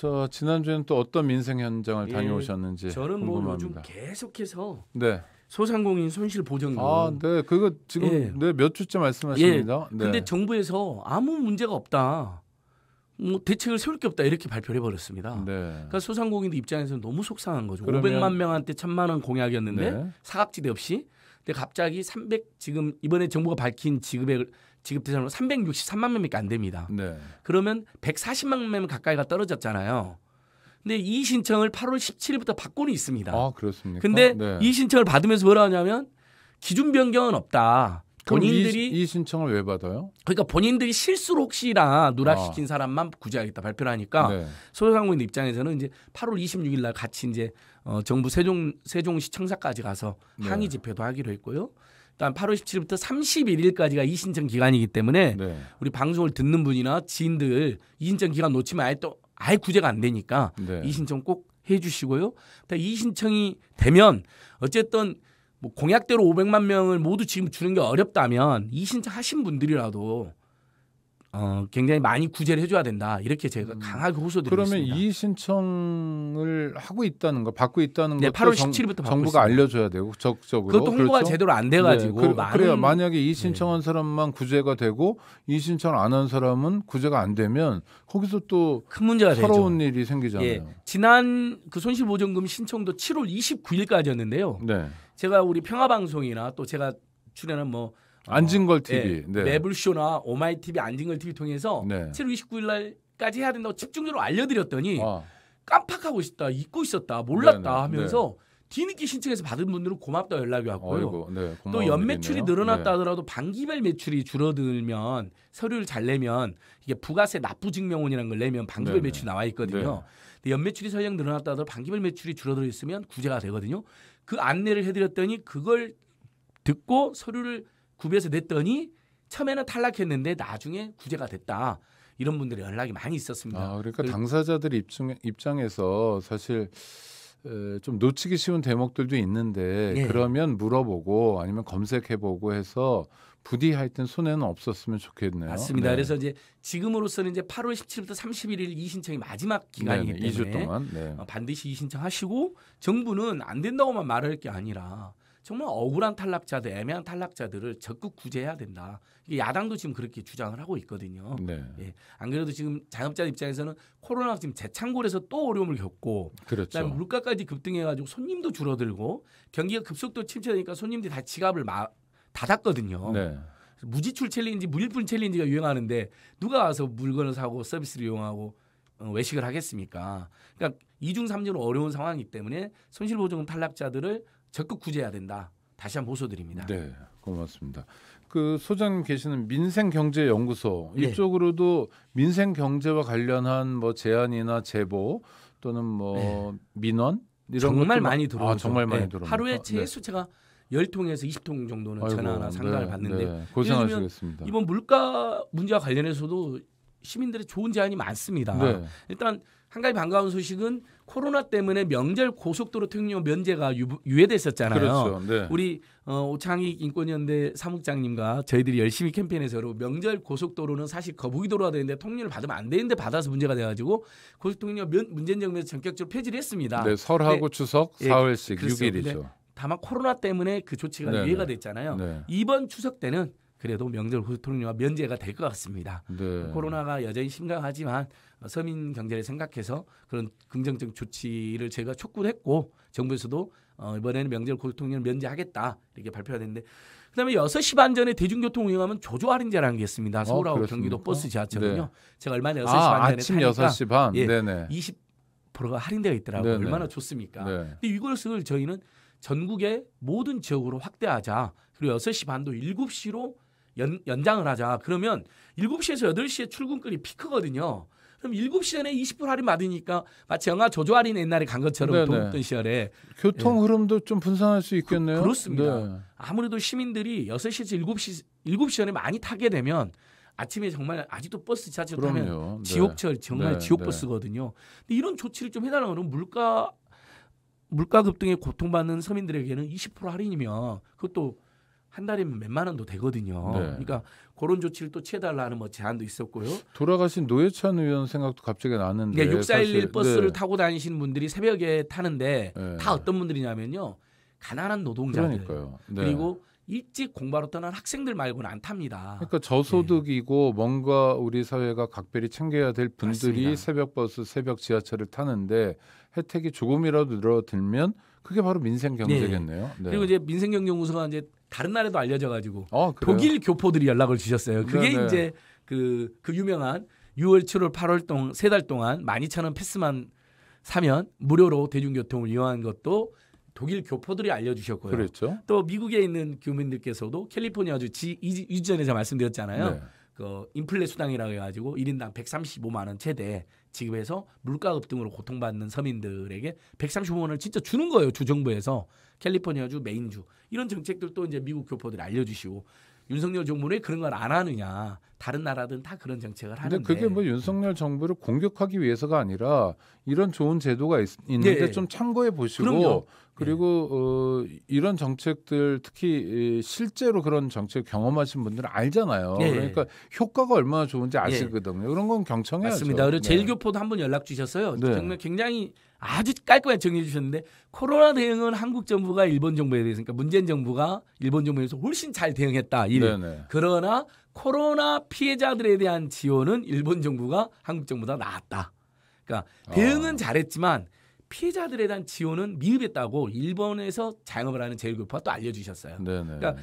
저 지난주에는 또 어떤 민생 현장을 예, 다녀오셨는지 저는 뭐 궁금합니다. 요즘 계속해서 네. 소상공인 손실 보전금 아, 네. 그거 지금 예. 네, 몇 주째 말씀하십니다. 예. 네. 근데 정부에서 아무 문제가 없다. 뭐 대책을 세울 게 없다 이렇게 발표를 해버렸습니다. 네. 그러니까 소상공인들 입장에서는 너무 속상한 거죠. 그러 500만 명한테 1000만 원 공약이었는데 네. 사각지대 없이 근데 갑자기 300 지금 이번에 정부가 밝힌 지급액을 지급대상으로 363만 명밖에 안 됩니다. 네. 그러면 140만 명 가까이가 떨어졌잖아요. 근데 이 신청을 8월 17일부터 받고는 있습니다. 아 그렇습니까? 근데 네. 이 신청을 받으면서 뭐라 하냐면 기준 변경은 없다. 본인들이 이, 이, 신청을 왜 받아요? 그러니까 본인들이 실수로 혹시나 누락시킨 아. 사람만 구제하겠다 발표를 하니까 네. 소상공인 입장에서는 이제 8월 26일 날 같이 이제 어, 정부 세종 세종시 청사까지 가서 네. 항의 집회도 하기로 했고요. 일단 8월 17일부터 31일까지가 이 신청 기간이기 때문에 네. 우리 방송을 듣는 분이나 지인들 이 신청 기간 놓치면 아예 또 아예 구제가 안 되니까 네. 이 신청 꼭 해주시고요. 이 신청이 되면 어쨌든 뭐 공약대로 500만 명을 모두 지금 주는 게 어렵다면 이 신청 하신 분들이라도 어, 굉장히 많이 구제를 해줘야 된다. 이렇게 제가 음. 강하게 호소드리다 그러면 이의 신청을 하고 있다는 거, 받고 있다는 네, 8월 17일부터 정부가 있습니다. 알려줘야 되고 적극적으로 그것도 홍보가 그렇죠? 제대로 안 네, 돼가지고 네, 그, 래요 만약에 이의 신청한 사람만 구제가 되고 이의 신청 안 한 사람은 구제가 안 되면 거기서 또큰 문제가 서러운 되죠. 일이 생기잖아요. 예. 지난 그손실보증금 신청도 7월 29일까지였는데요. 네. 제가 우리 평화방송이나 또 제가 출연한 뭐 안진걸 TV, 예, 네. 매블쇼나 오마이 TV, 안진걸 TV 통해서 네. 7월 29일 날까지 해야 된다고 집중적으로 알려드렸더니 아. 깜빡하고 있었다, 잊고 있었다, 몰랐다 네네. 네. 하면서 네. 뒤늦게 신청해서 받은 분들은 고맙다 연락이 왔고요. 네, 또 연매출이 늘어났다 하더라도 반기별 매출이 줄어들면 서류를 잘 내면 이게 부가세 납부 증명원이라는 걸 내면 반기별 네, 네. 매출이 나와 있거든요. 근데 연매출이 설령 늘어났다 하더라도 반기별 매출이 줄어들어 있으면 구제가 되거든요. 그 안내를 해드렸더니 그걸 듣고 서류를 구비해서 냈더니 처음에는 탈락했는데 나중에 구제가 됐다. 이런 분들의 연락이 많이 있었습니다. 아, 그러니까 그 당사자들 입증, 입장에서 사실 에, 좀 놓치기 쉬운 대목들도 있는데 네. 그러면 물어보고 아니면 검색해보고 해서 부디 하여튼 손해는 없었으면 좋겠네요. 맞습니다. 네. 그래서 이제 지금으로서는 이제 8월 17일부터 31일 이 신청이 마지막 기간이기 네, 네, 때문에 2주 동안 네. 어, 반드시 이 신청하시고 정부는 안 된다고만 말할 게 아니라 정말 억울한 탈락자들, 애매한 탈락자들을 적극 구제해야 된다. 이게 야당도 지금 그렇게 주장을 하고 있거든요. 네. 예. 안 그래도 지금 자영업자 입장에서는 코로나 가 지금 재창궐에서 또 어려움을 겪고 그렇죠. 다음에 물가까지 급등해 가지고 손님도 줄어들고 경기가 급속도 침체되니까 손님들이 다 지갑을 마, 닫았거든요. 네. 무지출 챌린지, 무일분 챌린지가 유행하는데 누가 와서 물건을 사고 서비스를 이용하고 어, 외식을 하겠습니까? 그러니까 이중 삼중으로 어려운 상황이기 때문에 손실보증 탈락자들을 적극 구제해야 된다. 다시 한번 호소드립니다. 네, 고맙습니다. 그 소장님 계시는 민생경제연구소 예. 이쪽으로도 민생경제와 관련한 뭐 제안이나 제보 또는 뭐 네. 민원 이런 정말 많이 들어오죠. 아, 정말 많이 예. 네. 들어옵 하루에 최소 제가 열통에서 이십 통 정도는 아이고, 전화나 네, 상담을 네, 받는데 네, 고생하시습니다 이번 물가 문제와 관련해서도 시민들의 좋은 제안이 많습니다. 네. 일단 한 가지 반가운 소식은 코로나 때문에 명절 고속도로 통행 면제가 유, 예됐었잖아요 그렇죠. 네. 우리 어, 오창익 인권연대 사무장님과 저희들이 열심히 캠페인에서 명절 고속도로는 사실 거북이도로가 되는데 통일을 받으면 안 되는데 받아서 문제가 돼가지고 고속통행 문제정에서 전격적으로 폐지를 했습니다. 네, 설하고 네. 추석 예, 사흘씩 예, 6일이죠. 다만 코로나 때문에 그 조치가 네네. 유예가 네. 됐잖아요. 네. 이번 추석 때는 그래도 명절 고속통행료가 면제가 될 것 같습니다. 네. 코로나가 여전히 심각하지만 서민 경제를 생각해서 그런 긍정적 조치를 제가 촉구했고 를 정부에서도 어, 이번에는 명절 고통률 면제하겠다 이렇게 발표가 됐는데 그다음에 여섯 시 반 전에 대중교통 운영하면 조조 할인제라는 게 있습니다. 어, 서울하고 어, 경기도 버스 어, 지하철은요. 네. 제가 얼마 전에 6시 아, 반 전에 아침 타니까 6시 반. 예, 네네. 20%가 할인되어 있더라고요. 네네. 얼마나 좋습니까? 네. 근데 이것을 저희는 전국의 모든 지역으로 확대하자. 그리고 여섯 시 반도 일곱 시로 연, 연장을 하자. 그러면 일곱 시에서 여덟 시에 출근길이 피크거든요. 그럼 일곱 시간에20% 할인 받으니까 마치 영화 조조 할인 옛날에 간 것처럼 돈던 시절에 교통 예. 흐름도 좀 분산할 수 그, 있겠네요. 그, 렇습니다 네. 아무래도 시민들이 6시에서 7시 7시간에 많이 타게 되면 아침에 정말 아직도 버스 지하철 타면 네. 지옥철 정말 네. 지옥버스거든요. 네. 근데 이런 조치를 좀 해달라고 하면 물가 물가 급등에 고통받는 서민들에게는 20% 할인이면 그것도 한 달이면 몇 만 원도 되거든요. 네. 그러니까 그런 조치를 또 취해달라는 뭐 제안도 있었고요. 돌아가신 노회찬 의원 생각도 갑자기 나는데 그6411 그러니까 버스를 네. 타고 다니시는 분들이 새벽에 타는데 네. 다 어떤 분들이냐면요. 가난한 노동자들 네. 그리고 일찍 공부하러 떠난 학생들 말고는 안 탑니다. 그러니까 저소득이고 네. 뭔가 우리 사회가 각별히 챙겨야 될 분들이 맞습니다. 새벽 버스, 새벽 지하철을 타는데 혜택이 조금이라도 늘어들면 그게 바로 민생 경제겠네요. 네. 네. 그리고 네. 이제 민생 경제 우선 이제 다른 나라도 에 알려져 가지고 어, 아, 독일 교포들이 연락을 주셨어요. 그게 네네. 네. 이제 그그 그 유명한 6월, 7월, 8월 동세달 동안 12,000원 패스만 사면 무료로 대중교통을 이용한 것도 독일 교포들이 알려주셨고요. 그렇죠. 또 미국에 있는 교민들께서도 캘리포니아주 지 이전에 말씀드렸잖아요. 네. 그 인플레 수당이라고 해가지고 1인당 135만 원 최대 지급해서 물가 급등으로 고통받는 서민들에게 135만 원을 진짜 주는 거예요 주정부에서 캘리포니아주 메인주 이런 정책들도 이제 미국 교포들이 알려주시고 윤석열 정부는 그런 걸 안 하느냐 다른 나라든 다 그런 정책을 하는데 그게 뭐 윤석열 정부를 공격하기 위해서가 아니라 이런 좋은 제도가 있, 는데좀 예, 예. 참고해 보시고 그럼요. 예. 그리고 예. 어, 이런 정책들 특히 실제로 그런 정책 경험하신 분들은 알잖아요. 예. 그러니까 효과가 얼마나 좋은지 예. 아시거든요. 그런 건 경청해야죠. 맞습니다. 그리고 네. 제일교포도 한번 연락 주셨어요. 네. 정말 굉장히 아주 깔끔하게 정리해 주셨는데 코로나 대응은 한국 정부가 일본 정부에 대해서 그러니까 문재인 정부가 일본 정부에서 훨씬 잘 대응했다. 일. 그러나 코로나 피해자들에 대한 지원은 일본 정부가 한국 정부보다 나았다. 그러니까 아. 대응은 어. 잘했지만 피해자들에 대한 지원은 미흡했다고 일본에서 자영업을 하는 제일교포가 또 알려주셨어요. 네네. 네. 그러니까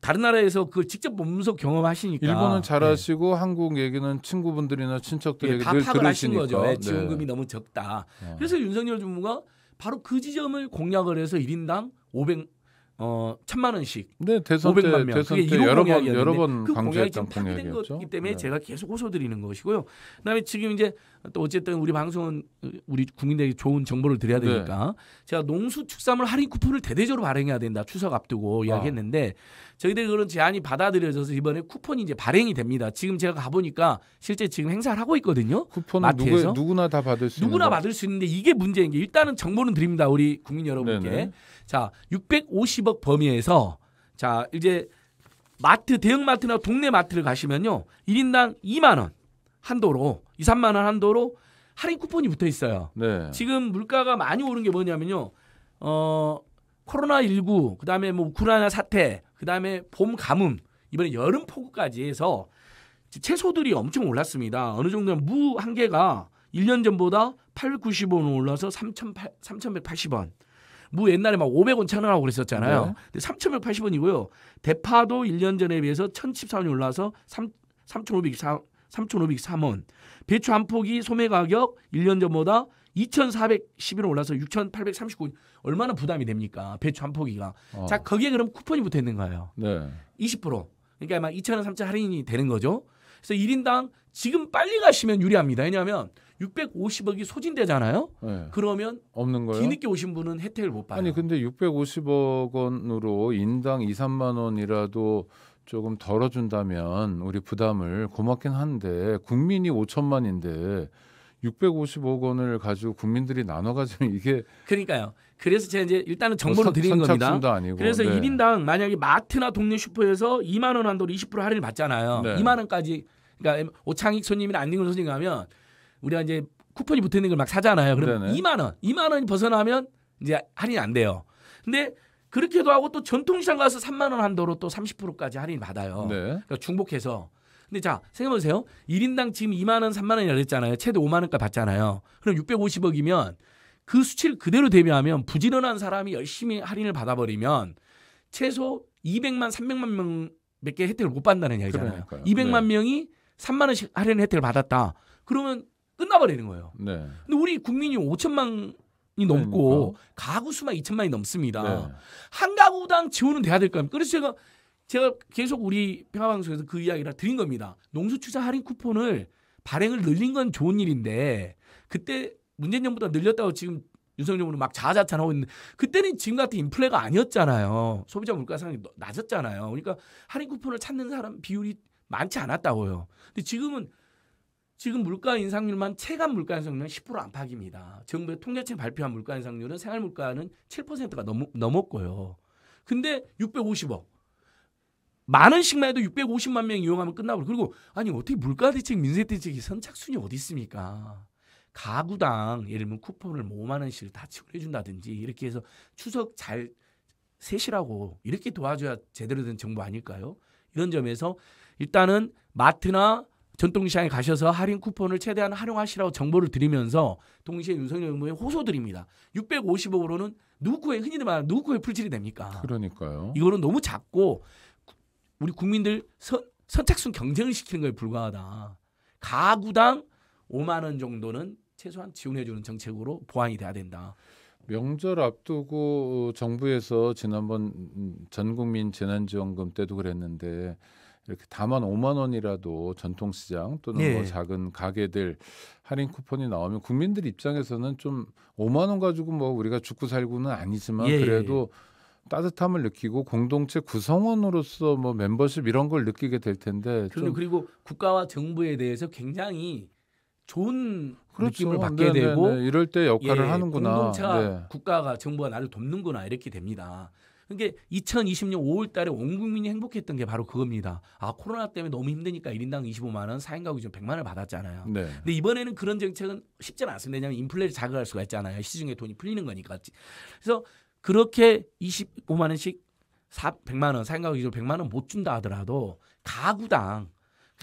다른 나라에서 그걸 직접 몸소 경험하시니까 일본은 네. 잘하시고 네. 한국 얘기는 친구분들이나 친척들에게 네, 늘 들으신 거죠. 예, 네, 지원금이 네. 너무 적다. 어. 그래서 윤석열 정부가 바로 그 지점을 공략을 해서 1인당 500어 천만 원씩 네, 대선 500만 명 대선 그게 1 여러 번 여러 번그 공약이 지 파기된 것기 때문에 네. 제가 계속 호소드리는 것이고요. 그다음에 지금 이제 또 어쨌든 우리 방송은 우리 국민들에게 좋은 정보를 드려야 네. 되니까 네. 제가 농수축산물 할인 쿠폰을 대대적으로 발행해야 된다 추석 앞두고 아. 이야기했는데 저희들이 그런 제안이 받아들여져서 이번에 쿠폰이 이제 발행이 됩니다. 지금 제가 가보니까 실제 지금 행사를 하고 있거든요. 쿠폰 마트 누구, 나다 받을 수 누구나 받을 수 있는데 이게 문제인 게 일단은 정보는 드립니다 우리 국민 여러분께 자 650억 한복 범위에서 자 이제 마트 대형 마트나 동네 마트를 가시면요 1인당 2만 원 한도로 2, 3만 원 한도로 할인 쿠폰이 붙어 있어요. 네. 지금 물가가 많이 오른 게 뭐냐면요 어 코로나 19 그다음에 뭐 우크라이나 사태 그다음에 봄 가뭄 이번에 여름 폭우까지 해서 채소들이 엄청 올랐습니다. 어느 정도 무한 개가 1년 전보다 895원 올라서 3,180원. 무 뭐 옛날에 막 500원 천나라고 그랬었잖아요. 네. 근데 3,180원이고요. 대파도 1년 전에 비해서 1,014원이 올라서 3 3,524 3,503원. 배추 한 포기 소매 가격 1년 전보다 2,411원 올라서 6,839원. 얼마나 부담이 됩니까? 배추 한 포기가. 어. 자, 거기에 그럼 쿠폰이 붙어 있는 거예요. 네. 20%. 그러니까 막 2,000원, 3,000 할인이 되는 거죠. 그래서 1인당 지금 빨리 가시면 유리합니다. 왜냐하면 650억이 소진되잖아요. 네. 그러면 없는 거예요. 뒤늦게 오신 분은 혜택을 못 받아요. 아니 근데 650억 원으로 인당 2, 3만 원이라도 조금 덜어준다면 우리 부담을 고맙긴 한데 국민이 5천만인데 650억 원을 가지고 국민들이 나눠 가지고 이게 그러니까요. 그래서 제가 이제 일단은 뭐 정보를 어, 드리는 겁니다. 아니고, 그래서 네. 1인당 만약에 마트나 동네 슈퍼에서 2만 원 한도로 20% 할인을 받잖아요. 네. 2만 원까지 그러니까 오창익 손님이나 안진근 손님 가면 우리가 이제 쿠폰이 붙어 있는 걸 막 사잖아요. 그럼 네네. 2만 원, 2만 원이 벗어나면 이제 할인 안 돼요. 근데 그렇게도 하고 또 전통시장 가서 3만 원 한도로 또 30%까지 할인 받아요. 네. 그러니까 중복해서. 근데 자 생각해 보세요. 1인당 지금 2만 원, 3만 원이라 그랬잖아요. 최대 5만 원까지 받잖아요. 그럼 650억이면 그 수치를 그대로 대비하면 부지런한 사람이 열심히 할인을 받아버리면 최소 200만, 300만 명 몇 개 혜택을 못 받는다는 얘기잖아요 그러니까요. 200만 네. 명이 3만 원씩 할인 혜택을 받았다. 그러면 끝나버리는 거예요. 네. 근데 우리 국민이 5천만이 그러니까. 넘고 그 가구 수만 2천만이 넘습니다. 네. 한 가구당 지원은 돼야 될까요 그래서 제가 제가 계속 우리 평화방송에서 그 이야기를 드린 겁니다. 농수축자 할인 쿠폰을 발행을 늘린 건 좋은 일인데 그때 문재인 정부가 늘렸다고 지금 윤석열 정부는 막 자자찬하고 있는데 그때는 지금 같은 인플레가 아니었잖아요. 소비자 물가 상이 낮았잖아요. 그러니까 할인 쿠폰을 찾는 사람 비율이 많지 않았다고요. 근데 지금은 지금 물가 인상률만 체감 물가 인상률은 10% 안팎입니다. 정부의 통계청 발표한 물가 인상률은 생활 물가는 7%가 넘, 넘었고요. 근데 650억. 만 원씩만 해도 650만 명 이용하면 끝나고 그리고 아니 어떻게 물가 대책 민생 대책이 선착순이 어디 있습니까? 가구당 예를 들면 쿠폰을 5만 뭐 원씩 다 지원해 준다든지 이렇게 해서 추석 잘 세시라고 이렇게 도와줘야 제대로 된 정부 아닐까요? 이런 점에서 일단은 마트나 전통시장에 가셔서 할인 쿠폰을 최대한 활용하시라고 정보를 드리면서 동시에 윤석열 정부에 호소드립니다. 650억으로는 누구의 흔히들 말하는 누구의 풀칠이 됩니까? 그러니까요. 이거는 너무 작고 우리 국민들 선, 선착순 경쟁을 시키는 거에 불과하다. 가구당 5만 원 정도는 최소한 지원해 주는 정책으로 보완이 돼야 된다. 명절 앞두고 정부에서 지난번 음, 전 국민 재난지원금 때도 그랬는데 이렇게 다만 5만 원이라도 전통시장 또는 뭐 예. 뭐 작은 가게들 할인 쿠폰이 나오면 국민들 입장에서는 좀 5만 원 가지고 뭐 우리가 죽고 살고는 아니지만 예, 예, 예. 그래도 따뜻함을 느끼고 공동체 구성원으로서 뭐 멤버십 이런 걸 느끼게 될 텐데 그리고 그리고 국가와 정부에 대해서 굉장히 좋은 그렇죠. 느낌을 받게 네네, 되고 이럴 때 역할을 예, 하는구나. 공동체가 네. 국가가 정부가 나를 돕는구나 이렇게 됩니다. 그게 2020년 5월 달에 온 국민이 행복했던 게 바로 그겁니다. 아, 코로나 때문에 너무 힘드니까 1인당 25만 원, 4인 가구 좀 100만 원을 받았잖아요. 네. 근데 이번에는 그런 정책은 쉽지는 않습니다. 왜냐하면 인플레를 자극할 수가 있잖아요. 시중에 돈이 풀리는 거니까. 그래서 그렇게 25만 원씩 4, 100만 원, 4인 가구 기준 100만 원 못 준다 하더라도 가구당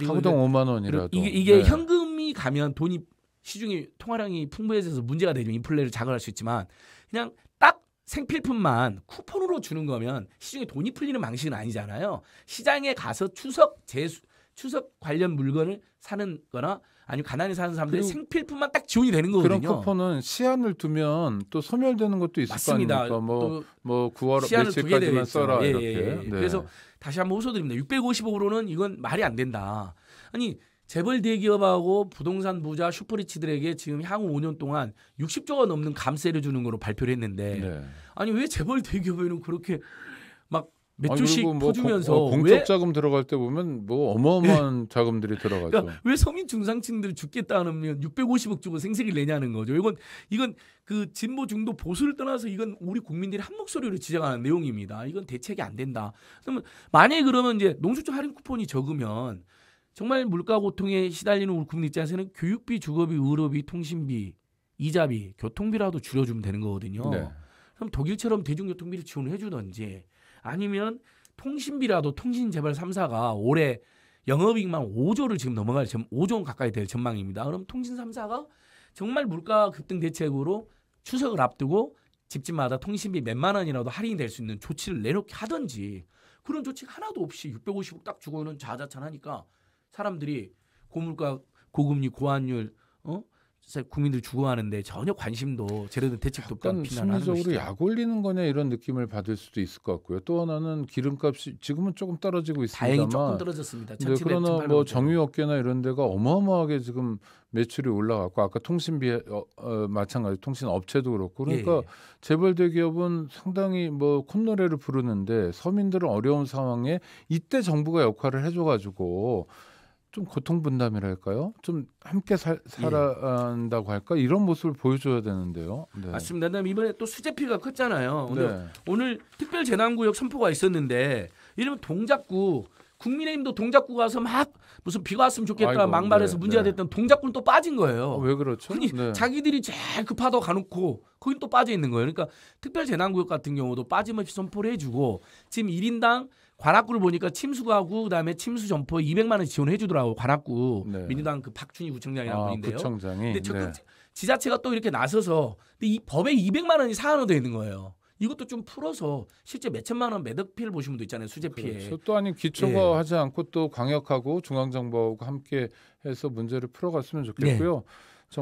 가구당 5만 원이라도 이게, 이게 네. 현금이 가면 돈이 시중에 통화량이 풍부해져서 문제가 되면 인플레를 자극할 수 있지만 그냥 생필품만 쿠폰으로 주는 거면 시중에 돈이 풀리는 방식은 아니잖아요. 시장에 가서 추석 재수 추석 관련 물건을 사는 거나 아니면 가난히 사는 사람들이 생필품만 딱 지원이 되는 거거든요. 그런 쿠폰은 시한을 두면 또 소멸되는 것도 있을 맞습니다. 거 아닙니까? 뭐뭐 9월 뭐 며칠까지만 써라 예, 이렇게. 예, 예. 네. 그래서 다시 한번 호소드립니다. 655로는 이건 말이 안 된다. 아니 재벌 대기업하고 부동산 부자 슈퍼리치들에게 지금 향후 5년 동안 60조가 넘는 감세를 주는 걸로 발표를 했는데 네. 아니 왜 재벌 대기업에는 그렇게 막 몇 조씩 뭐 퍼주면서 공, 어, 공적 자금 들어갈 때 보면 뭐 어마어마한 예. 자금들이 들어가죠. 그러니까 왜 서민 중상층들 죽겠다 하면 650억 주고 생색을 내냐는 거죠. 이건 이건 그 진보 중도 보수를 떠나서 이건 우리 국민들이 한 목소리로 지적하는 내용입니다. 이건 대책이 안 된다. 그러면 만약에 그러면 이제 농축적 할인 쿠폰이 적으면 정말 물가 고통에 시달리는 우리 국민 입장에서는 교육비, 주거비, 의료비, 통신비, 이자비, 교통비라도 줄여주면 되는 거거든요. 네. 그럼 독일처럼 대중교통비를 지원을 해주던지 아니면 통신비라도 통신 재발 3사가 올해 영업이익만 5조를 지금 넘어갈 점 5조 원 가까이 될 전망입니다. 그럼 통신 3사가 정말 물가 급등 대책으로 추석을 앞두고 집집마다 통신비 몇만 원이라도 할인이 될 수 있는 조치를 내놓게 하든지 그런 조치가 하나도 없이 650억 딱 주고는 자자찬 하니까 사람들이 고물가, 고금리, 고환율, 어? 국민들 죽어가는데 전혀 관심도 제대로 된 대책도 없다비난 하는 심리적으로 약 올리는 거냐 이런 느낌을 받을 수도 있을 것 같고요. 또 하나는 기름값이 지금은 조금 떨어지고 있습니다만 다행히 조금 떨어졌습니다. 네, 그러나 뭐 정유 업계나 이런 데가 어마어마하게 지금 매출이 올라갔고 아까 통신비 어, 어, 마찬가지 통신 업체도 그렇고 그러니까 예, 예. 재벌 대기업은 상당히 뭐 콧노래를 부르는데 서민들은 어려운 상황에 이때 정부가 역할을 해줘가지고 좀 고통 분담이랄까요? 좀 함께 살, 예. 살아간다고 할까? 이런 모습을 보여줘야 되는데요. 네. 맞습니다. 그다음에 이번에 또 수제피가 컸잖아요. 오늘, 네. 오늘 특별 재난구역 선포가 있었는데 이러면 동작구 국민의힘도 동작구 가서 막 무슨 비가 왔으면 좋겠다 아이고, 막말해서 네, 문제가 네. 됐던 동작구는 또 빠진 거예요. 어, 왜 그렇죠? 아니, 네. 자기들이 제일 급하다 고 가놓고 거긴 또 빠져 있는 거예요. 그러니까 특별 재난구역 같은 경우도 빠짐없이 선포를 해주고 지금 1인당 관악구를 보니까 침수하고 그다음에 침수 점포 200만 원 지원해 주더라고 관악구 네. 민주당 그 박준희 구청장이라는 아, 분데요 구청장이. 근데 적극 그 네. 지자체가 또 이렇게 나서서 근데 이 법에 200만 원이 사안으로 되어 있는 거예요. 이것도 좀 풀어서 실제 몇 천만 원 매듭 피해를 보신 분도 있잖아요 수재 피해. 그렇죠. 또아닌 기초가 예. 하지 않고 또 광역하고 중앙정부하고 함께 해서 문제를 풀어갔으면 좋겠고요. 예.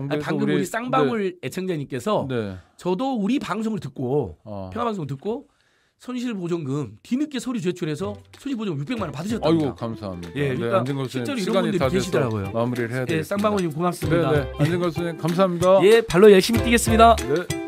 아니, 방금 우리, 우리 쌍방울 네. 애청자님께서 네. 저도 우리 방송을 듣고 어. 평화방송 을 듣고 손실보증금 뒤늦게 서류 제출해서 손실보증금 600만 원 받으셨다. 아이고 감사합니다. 예, 네, 그러니까 네, 안진걸 선생님 시간이 다 계시더라고요. 마무리를 해야 되 예, 쌍방울님 고맙습니다. 네, 네. 안진걸 선님 감사합니다. 예, 발로 열심히 뛰겠습니다. 네.